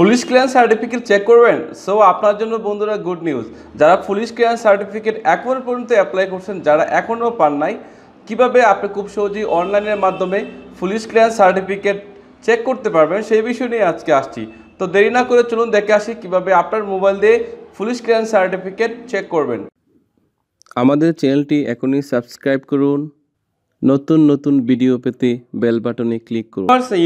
police clearance certificate check করবেন so আপনার জন্য বন্ধুরা গুড নিউজ যারা পুলিশ ক্লিয়ারেন্স সার্টিফিকেট এখন পর্যন্ত অ্যাপ্লাই করছেন যারা এখনও পান নাই কিভাবে আপনি খুব সহজেই অনলাইনের মাধ্যমে পুলিশ ক্লিয়ারেন্স সার্টিফিকেট চেক করতে পারবেন সেই বিষয় নিয়ে আজকে আসছি তো দেরি না করে চলুন দেখে আসি কিভাবে আপনার মোবাইল দিয়ে পুলিশ ক্লিয়ারেন্স সার্টিফিকেট চেক করবেন আমাদের চ্যানেলটি এখনই সাবস্ক্রাইব করুন নতুন নতুন ভিডিও পেতে বেল বাটনে ক্লিক করুন আর সেই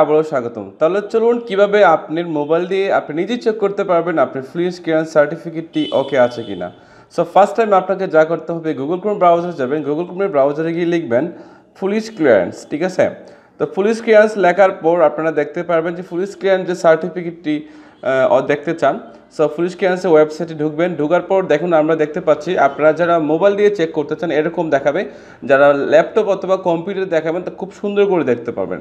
আবারও স্বাগতম তাহলে চলুন কিভাবে আপনার মোবাইল দিয়ে আপনি নিজেই চেক করতে পারবেন আপনার ফ্লুয়েন্স ক্লিয়ার সার্টিফিকেটটি ওকে আছে কিনা সো ফার্স্ট টাইম আপনাকে যা করতে হবে গুগল ক্রোম ব্রাউজার যাবেন গুগল ক্রোমের ব্রাউজারে গিয়ে লিখবেন পুলিশ ক্লিয়ারেন্স ঠিক আছে তো পুলিশ ক্লিয়ারেন্স লেখার পর আপনারা দেখতে পারবেন যে পুলিশ ক্লিয়ারেন্স যে সার্টিফিকেটটি দেখতে চান সো পুলিশ ক্লিয়ারেন্সের ওয়েবসাইটে ঢুকবেন ঢুকার পর দেখুন আমরা দেখতে পাচ্ছি আপনারা যারা মোবাইল দিয়ে চেক করতে চান এরকম দেখাবে যারা ল্যাপটপ অথবা কম্পিউটার দেখাবেন তা খুব সুন্দর করে দেখতে পাবেন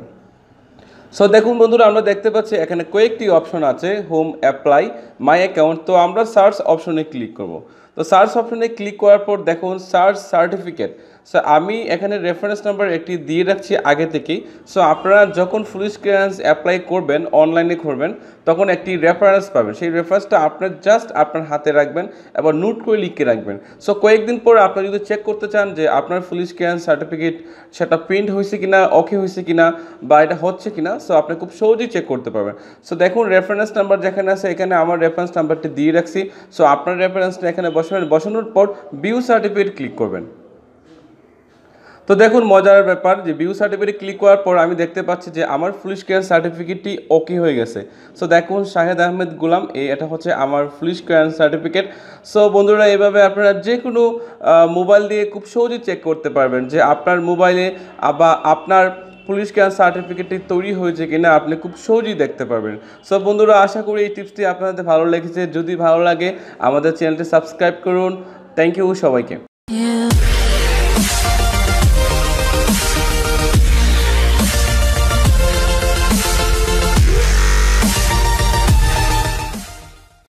সো দেখুন বন্ধুরা আমরা দেখতে পাচ্ছি এখানে কয়েকটি অপশন আছে হোম অ্যাপ্লাই মাই অ্যাকাউন্ট তো আমরা সার্চ অপশনে ক্লিক করবো তো সার্চ অপশনে ক্লিক করার পর দেখুন সার্চ সার্টিফিকেট সো আমি এখানে রেফারেন্স নাম্বার একটি দিয়ে রাখছি আগে থেকেই সো আপনারা যখন পুলিশ স্ক্রিয়ারেন্স অ্যাপ্লাই করবেন অনলাইনে করবেন তখন একটি রেফারেন্স পাবেন সেই রেফারেন্সটা আপনার জাস্ট আপনার হাতে রাখবেন এবং নোট করে লিখে রাখবেন সো কয়েকদিন পর আপনারা যদি চেক করতে চান যে আপনার পুলিশ স্ক্রিয়ারেন্স সার্টিফিকেট সেটা প্রিন্ট হয়েছে কিনা ওকে হয়েছে কিনা বা এটা হচ্ছে কিনা সো আপনি খুব সহজেই চেক করতে পারবেন সো দেখুন রেফারেন্স নাম্বার যেখানে আছে এখানে আমার রেফারেন্স নাম্বারটি দিয়ে রাখছি সো আপনার রেফারেন্সটা এখানে বসে বসানোর বসানোর পর বিউ সার্টিফিকেট ক্লিক করবেন তো দেখুন মজার ব্যাপার যে বিউ সার্টিফিকেট ক্লিক করার পর আমি দেখতে পাচ্ছি যে আমার পুলিশ ক্লিয়ারেন্স সার্টিফিকেটটি ওকে হয়ে গেছে সো দেখুন শাহেদ আহমেদ গুলাম এই এটা হচ্ছে আমার পুলিশ ক্লিয়ারেন্স সার্টিফিকেট সো বন্ধুরা এভাবে আপনারা যে কোনো মোবাইল দিয়ে খুব সহজে চেক করতে পারবেন যে আপনার মোবাইলে বা আপনার পুলিশ ক্যান সার্টিফিকেটটি তৈরি হয়েছে কিনা আপনি খুব সহজেই দেখতে পাবেন সব বন্ধুরা আশা করি এই টিপসটি আপনাদের ভালো লেগেছে যদি ভালো লাগে আমাদের চ্যানেলটি সাবস্ক্রাইব করুন থ্যাংক ইউ সবাইকে